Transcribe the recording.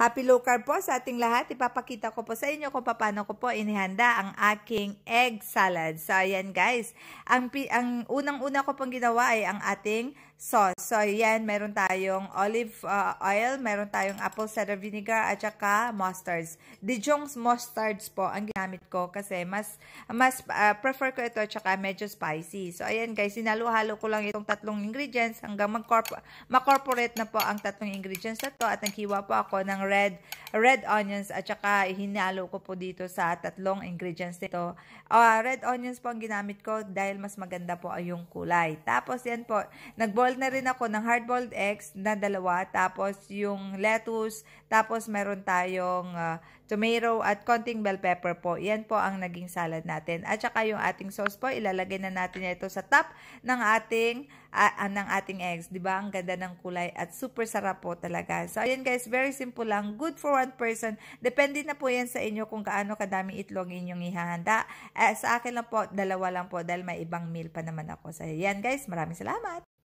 Happy low carb po sa ating lahat. Ipapakita ko po sa inyo kung paano ko po inihanda ang aking egg salad. So, ayan guys. Ang, ang unang-una ko pong ginawa ay ang ating sauce. So, ayan. Meron tayong olive uh, oil, meron tayong apple cider vinegar, at saka mustards. Dijong's mustards po ang ginamit ko kasi mas, mas uh, prefer ko ito at saka medyo spicy. So, ayan guys. Sinalo-halo ko lang itong tatlong ingredients hanggang mag-corporate na po ang tatlong ingredients na to at naghiwa po ako ng red red onions at saka hinalo ko po dito sa tatlong ingredients nito. Uh, red onions po ang ginamit ko dahil mas maganda po ay yung kulay. Tapos yan po, nag na rin ako ng hard-boiled eggs na dalawa, tapos yung lettuce, tapos meron tayong uh, tomato at konting bell pepper po. Yan po ang naging salad natin. At saka yung ating sauce po, ilalagay na natin ito sa top ng ating uh, ng ating eggs, 'di ba? Ang ganda ng kulay at super sarap po talaga. So ayan guys, very simple lang, good for fourth person, depende na po yan sa inyo kung kaano kadami itlog inyong ihahanda. Eh, sa akin lang po, dalawa lang po dahil may ibang meal pa naman ako. So, yan guys, maraming salamat!